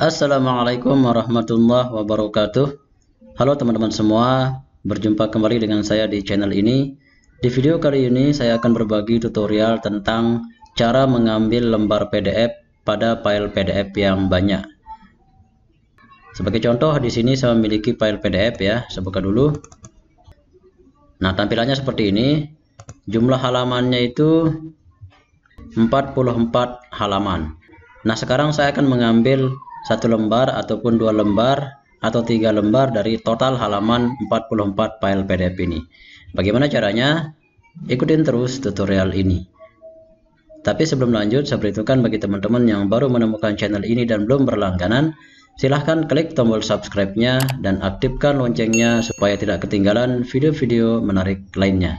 Assalamualaikum warahmatullahi wabarakatuh Halo teman-teman semua Berjumpa kembali dengan saya di channel ini Di video kali ini saya akan berbagi tutorial tentang Cara mengambil lembar PDF pada file PDF yang banyak Sebagai contoh di sini saya memiliki file PDF ya Saya buka dulu Nah tampilannya seperti ini Jumlah halamannya itu 44 halaman Nah sekarang saya akan mengambil satu lembar ataupun dua lembar atau tiga lembar dari total halaman 44 file PDF ini. Bagaimana caranya? Ikutin terus tutorial ini. Tapi sebelum lanjut, saya beritukan bagi teman-teman yang baru menemukan channel ini dan belum berlangganan, silahkan klik tombol subscribe-nya dan aktifkan loncengnya supaya tidak ketinggalan video-video menarik lainnya.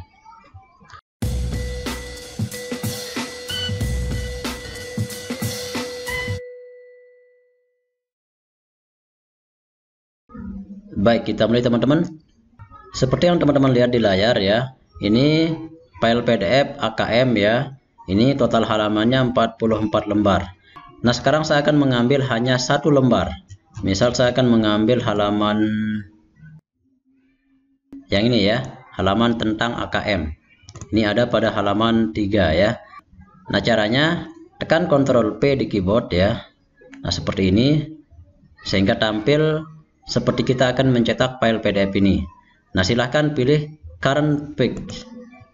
baik kita mulai teman-teman seperti yang teman-teman lihat di layar ya ini file pdf AKM ya ini total halamannya 44 lembar nah sekarang saya akan mengambil hanya satu lembar misal saya akan mengambil halaman yang ini ya halaman tentang AKM ini ada pada halaman 3 ya nah caranya tekan Ctrl P di keyboard ya nah seperti ini sehingga tampil seperti kita akan mencetak file PDF ini. Nah, silahkan pilih current page.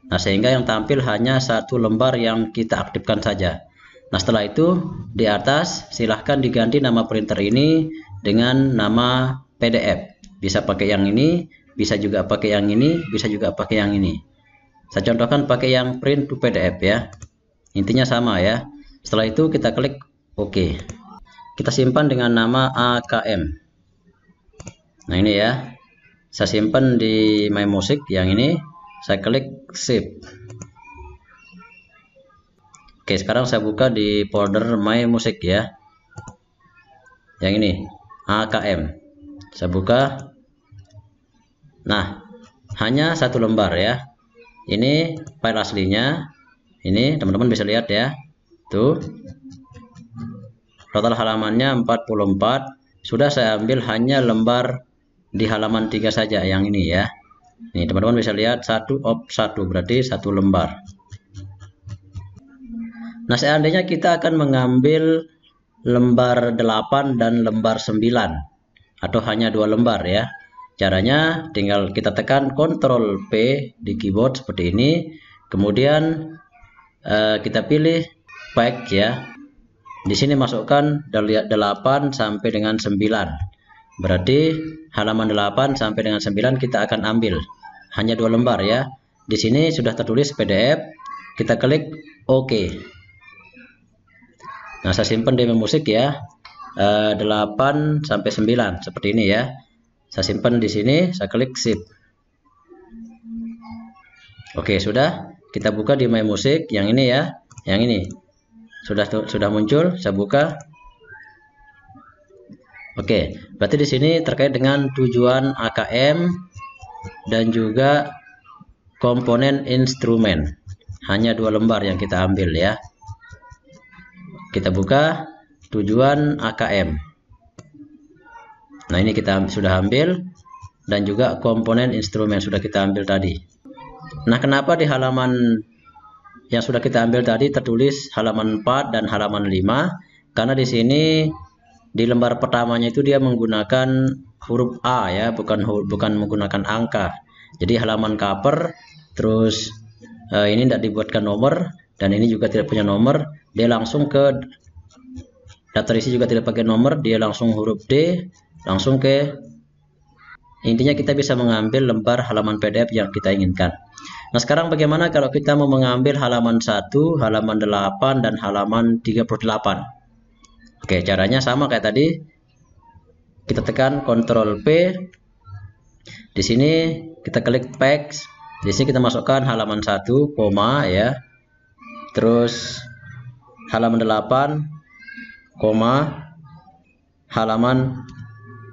Nah, sehingga yang tampil hanya satu lembar yang kita aktifkan saja. Nah, setelah itu di atas silahkan diganti nama printer ini dengan nama PDF. Bisa pakai yang ini, bisa juga pakai yang ini, bisa juga pakai yang ini. Saya contohkan pakai yang print to PDF ya. Intinya sama ya. Setelah itu kita klik OK. Kita simpan dengan nama AKM nah ini ya saya simpan di my music yang ini saya klik save oke sekarang saya buka di folder my music ya yang ini AKM saya buka nah hanya satu lembar ya ini file aslinya ini teman-teman bisa lihat ya tuh total halamannya 44 sudah saya ambil hanya lembar di halaman 3 saja yang ini ya nih teman-teman bisa lihat satu op satu berarti satu lembar nah seandainya kita akan mengambil lembar 8 dan lembar 9 atau hanya dua lembar ya caranya tinggal kita tekan Ctrl P di keyboard seperti ini kemudian eh, kita pilih pack ya di sini masukkan dari 8 sampai dengan 9 Berarti halaman 8 sampai dengan 9 kita akan ambil. Hanya dua lembar ya. Di sini sudah tertulis PDF. Kita klik OK. Nah, saya simpan di musik ya. E, eh, 8 sampai 9 seperti ini ya. Saya simpan di sini, saya klik sip. Oke, sudah. Kita buka di My Music yang ini ya, yang ini. Sudah sudah muncul, saya buka. Oke, berarti di sini terkait dengan tujuan AKM dan juga komponen instrumen. Hanya dua lembar yang kita ambil ya. Kita buka tujuan AKM. Nah, ini kita sudah ambil dan juga komponen instrumen sudah kita ambil tadi. Nah, kenapa di halaman yang sudah kita ambil tadi tertulis halaman 4 dan halaman 5? Karena di sini di lembar pertamanya itu dia menggunakan huruf A ya, bukan bukan menggunakan angka. Jadi halaman cover terus eh, ini tidak dibuatkan nomor dan ini juga tidak punya nomor, dia langsung ke data isi juga tidak pakai nomor, dia langsung huruf D, langsung ke intinya kita bisa mengambil lembar halaman PDF yang kita inginkan. Nah, sekarang bagaimana kalau kita mau mengambil halaman 1, halaman 8 dan halaman 38? Oke, caranya sama kayak tadi. Kita tekan Ctrl P. Di sini kita klik text. Di sini kita masukkan halaman 1, koma ya. Terus halaman 8, koma halaman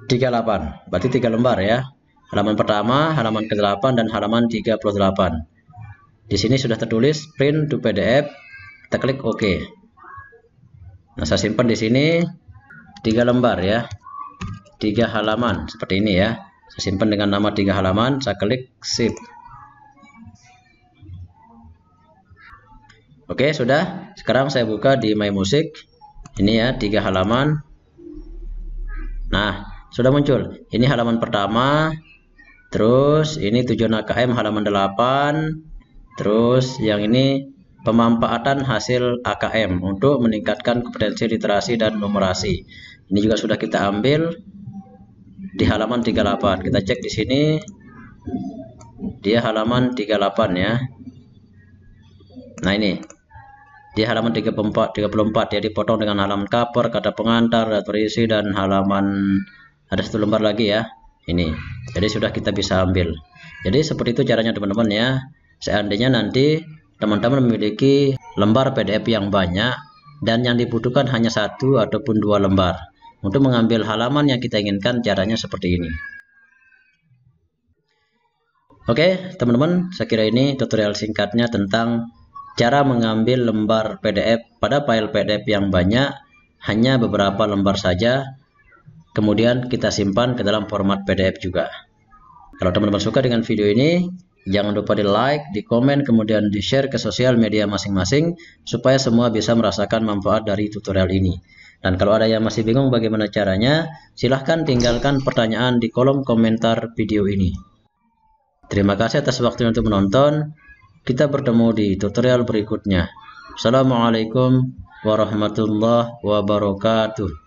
38. Berarti 3 lembar ya. Halaman pertama, halaman ke-8 dan halaman 38. Di sini sudah tertulis print to PDF. Kita klik OK. Nah, saya simpan di sini tiga lembar ya. Tiga halaman seperti ini ya. Saya simpan dengan nama tiga halaman, saya klik save. Oke, sudah. Sekarang saya buka di My Music. Ini ya, tiga halaman. Nah, sudah muncul. Ini halaman pertama. Terus ini tujuan AKM halaman 8. Terus yang ini pemanfaatan hasil AKM untuk meningkatkan kompetensi literasi dan numerasi. Ini juga sudah kita ambil di halaman 38. Kita cek di sini dia halaman 38 ya. Nah ini di halaman 34 34 ya dipotong dengan halaman cover, kata pengantar, dan dan halaman ada satu lembar lagi ya. Ini. Jadi sudah kita bisa ambil. Jadi seperti itu caranya teman-teman ya. Seandainya nanti teman-teman memiliki lembar PDF yang banyak dan yang dibutuhkan hanya satu ataupun dua lembar. Untuk mengambil halaman yang kita inginkan caranya seperti ini. Oke teman-teman saya kira ini tutorial singkatnya tentang cara mengambil lembar PDF pada file PDF yang banyak hanya beberapa lembar saja kemudian kita simpan ke dalam format PDF juga. Kalau teman-teman suka dengan video ini Jangan lupa di like, di komen, kemudian di share ke sosial media masing-masing supaya semua bisa merasakan manfaat dari tutorial ini. Dan kalau ada yang masih bingung bagaimana caranya, silahkan tinggalkan pertanyaan di kolom komentar video ini. Terima kasih atas waktunya untuk menonton. Kita bertemu di tutorial berikutnya. Assalamualaikum warahmatullahi wabarakatuh.